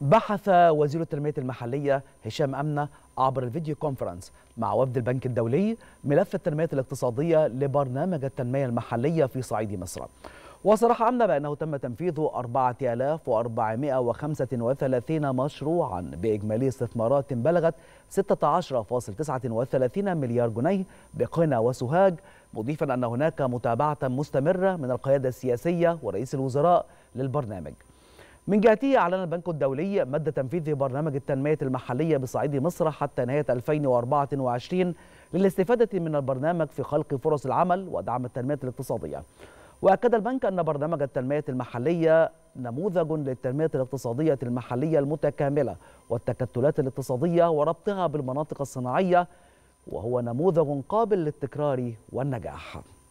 بحث وزير التنمية المحلية هشام أمنة عبر الفيديو كونفرنس مع وفد البنك الدولي ملف التنمية الاقتصادية لبرنامج التنمية المحلية في صعيد مصر وصرح أمنة بأنه تم تنفيذ 4435 مشروعا بإجمالي استثمارات بلغت 16.39 مليار جنيه بقنا وسوهاج مضيفا أن هناك متابعة مستمرة من القيادة السياسية ورئيس الوزراء للبرنامج من جهته أعلن البنك الدولي مد تنفيذ برنامج التنمية المحلية بصعيد مصر حتى نهاية 2024 للاستفادة من البرنامج في خلق فرص العمل ودعم التنمية الاقتصادية وأكد البنك أن برنامج التنمية المحلية نموذج للتنمية الاقتصادية المحلية المتكاملة والتكتلات الاقتصادية وربطها بالمناطق الصناعية وهو نموذج قابل للتكرار والنجاح